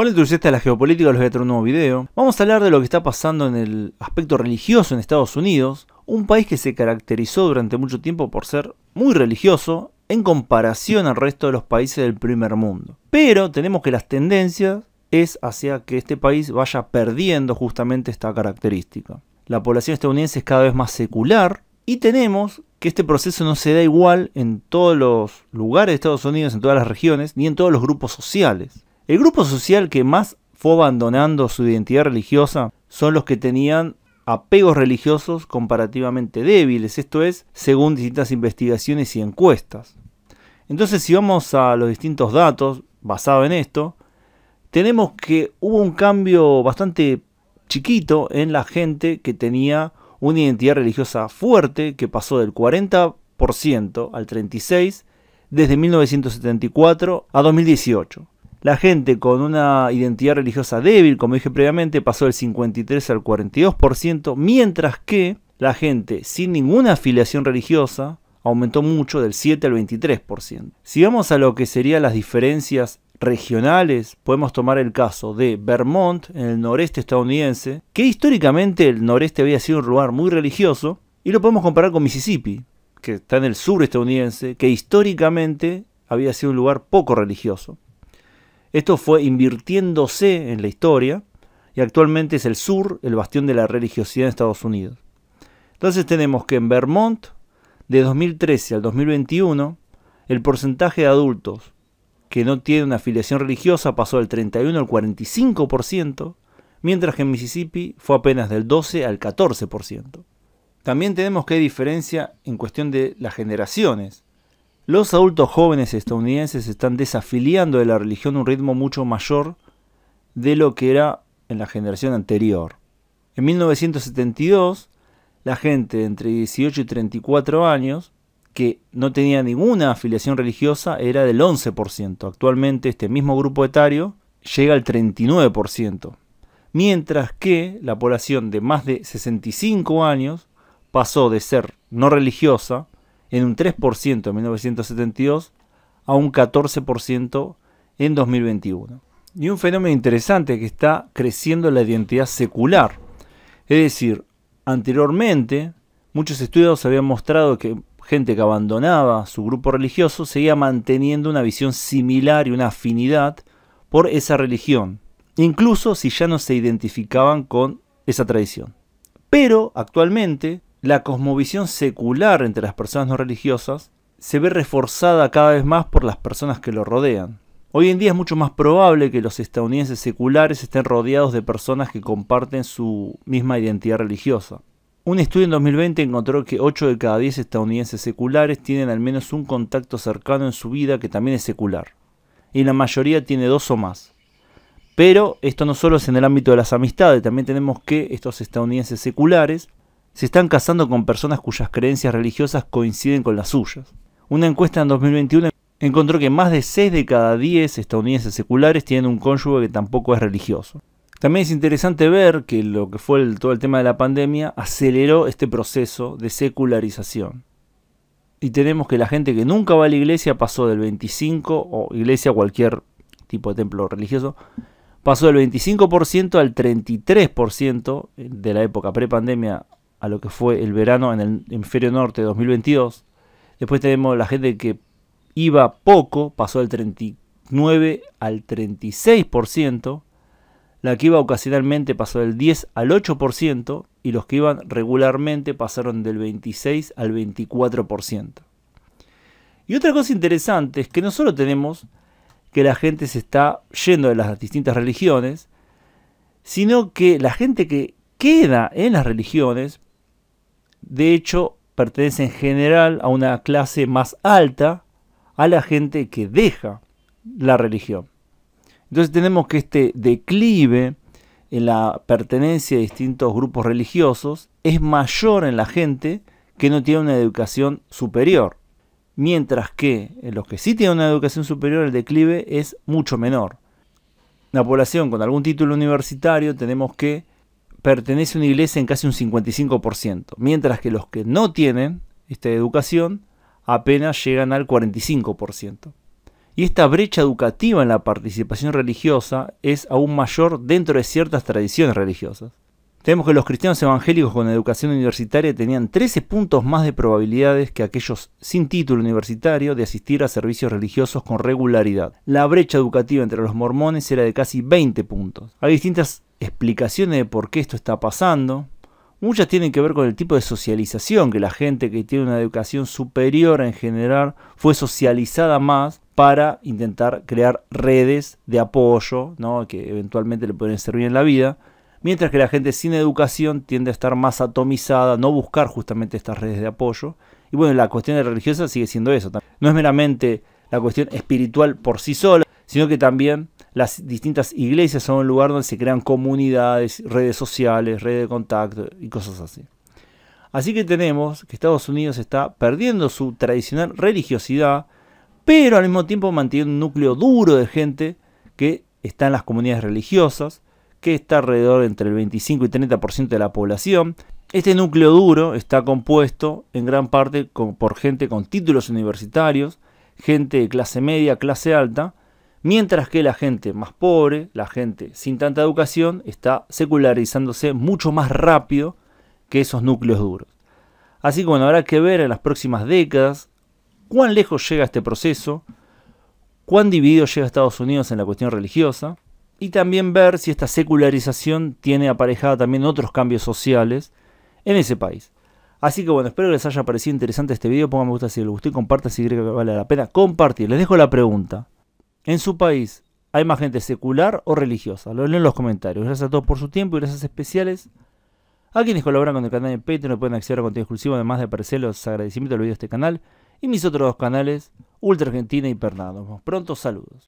Hola entusiastas de la geopolítica, les voy a traer un nuevo video. Vamos a hablar de lo que está pasando en el aspecto religioso en Estados Unidos, un país que se caracterizó durante mucho tiempo por ser muy religioso en comparación al resto de los países del primer mundo. Pero tenemos que las tendencias es hacia que este país vaya perdiendo justamente esta característica. La población estadounidense es cada vez más secular y tenemos que este proceso no se da igual en todos los lugares de Estados Unidos, en todas las regiones, ni en todos los grupos sociales. El grupo social que más fue abandonando su identidad religiosa son los que tenían apegos religiosos comparativamente débiles, esto es, según distintas investigaciones y encuestas. Entonces, si vamos a los distintos datos basados en esto, tenemos que hubo un cambio bastante chiquito en la gente que tenía una identidad religiosa fuerte, que pasó del 40% al 36% desde 1974 a 2018. La gente con una identidad religiosa débil, como dije previamente, pasó del 53 al 42%, mientras que la gente sin ninguna afiliación religiosa aumentó mucho del 7 al 23%. Si vamos a lo que serían las diferencias regionales, podemos tomar el caso de Vermont, en el noreste estadounidense, que históricamente el noreste había sido un lugar muy religioso, y lo podemos comparar con Mississippi, que está en el sur estadounidense, que históricamente había sido un lugar poco religioso. Esto fue invirtiéndose en la historia y actualmente es el sur el bastión de la religiosidad en Estados Unidos. Entonces tenemos que en Vermont, de 2013 al 2021, el porcentaje de adultos que no tienen una afiliación religiosa pasó del 31 al 45%, mientras que en Mississippi fue apenas del 12 al 14%. También tenemos que hay diferencia en cuestión de las generaciones. Los adultos jóvenes estadounidenses están desafiliando de la religión a un ritmo mucho mayor de lo que era en la generación anterior. En 1972, la gente de entre 18 y 34 años que no tenía ninguna afiliación religiosa era del 11%. Actualmente este mismo grupo etario llega al 39%. Mientras que la población de más de 65 años pasó de ser no religiosa en un 3% en 1972 a un 14% en 2021. Y un fenómeno interesante que está creciendo la identidad secular. Es decir, anteriormente muchos estudios habían mostrado que gente que abandonaba su grupo religioso seguía manteniendo una visión similar y una afinidad por esa religión, incluso si ya no se identificaban con esa tradición. Pero actualmente la cosmovisión secular entre las personas no religiosas se ve reforzada cada vez más por las personas que lo rodean. Hoy en día es mucho más probable que los estadounidenses seculares estén rodeados de personas que comparten su misma identidad religiosa. Un estudio en 2020 encontró que 8 de cada 10 estadounidenses seculares tienen al menos un contacto cercano en su vida que también es secular, y la mayoría tiene dos o más. Pero esto no solo es en el ámbito de las amistades, también tenemos que estos estadounidenses seculares se están casando con personas cuyas creencias religiosas coinciden con las suyas. Una encuesta en 2021 encontró que más de 6 de cada 10 estadounidenses seculares tienen un cónyuge que tampoco es religioso. También es interesante ver que lo que fue el, todo el tema de la pandemia aceleró este proceso de secularización. Y tenemos que la gente que nunca va a la iglesia pasó del 25, o iglesia cualquier tipo de templo religioso, pasó del 25% al 33% de la época prepandemia a lo que fue el verano en el hemisferio norte de 2022. Después tenemos la gente que iba poco, pasó del 39 al 36%. La que iba ocasionalmente pasó del 10 al 8% y los que iban regularmente pasaron del 26 al 24%. Y otra cosa interesante es que no solo tenemos que la gente se está yendo de las distintas religiones, sino que la gente que queda en las religiones de hecho pertenece en general a una clase más alta, a la gente que deja la religión. Entonces tenemos que este declive en la pertenencia a distintos grupos religiosos es mayor en la gente que no tiene una educación superior, mientras que en los que sí tienen una educación superior el declive es mucho menor. La población con algún título universitario tenemos que pertenece a una iglesia en casi un 55%, mientras que los que no tienen esta educación apenas llegan al 45%. Y esta brecha educativa en la participación religiosa es aún mayor dentro de ciertas tradiciones religiosas. Tenemos que los cristianos evangélicos con educación universitaria tenían 13 puntos más de probabilidades que aquellos sin título universitario de asistir a servicios religiosos con regularidad. La brecha educativa entre los mormones era de casi 20 puntos. Hay distintas explicaciones de por qué esto está pasando. Muchas tienen que ver con el tipo de socialización, que la gente que tiene una educación superior en general fue socializada más para intentar crear redes de apoyo, ¿no? que eventualmente le pueden servir en la vida, mientras que la gente sin educación tiende a estar más atomizada, no buscar justamente estas redes de apoyo. Y bueno, la cuestión religiosa sigue siendo eso. No es meramente la cuestión espiritual por sí sola, sino que también las distintas iglesias son un lugar donde se crean comunidades, redes sociales, redes de contacto y cosas así. Así que tenemos que Estados Unidos está perdiendo su tradicional religiosidad, pero al mismo tiempo mantiene un núcleo duro de gente que está en las comunidades religiosas, que está alrededor entre el 25 y 30% de la población. Este núcleo duro está compuesto en gran parte por gente con títulos universitarios, gente de clase media, clase alta, mientras que la gente más pobre, la gente sin tanta educación, está secularizándose mucho más rápido que esos núcleos duros. Así que bueno, habrá que ver en las próximas décadas cuán lejos llega este proceso, cuán dividido llega Estados Unidos en la cuestión religiosa, y también ver si esta secularización tiene aparejada también otros cambios sociales en ese país. Así que bueno, espero que les haya parecido interesante este video. Pongan me gusta si les gustó y compartan si creen que vale la pena compartir. Les dejo la pregunta. En su país, ¿hay más gente secular o religiosa? Lo leen en los comentarios. Gracias a todos por su tiempo y gracias especiales a quienes colaboran con el canal de Patreon. No pueden acceder a contenido exclusivo, además de aparecer los agradecimientos los video de este canal y mis otros dos canales, Ultra Argentina y Pernado. Pronto, saludos.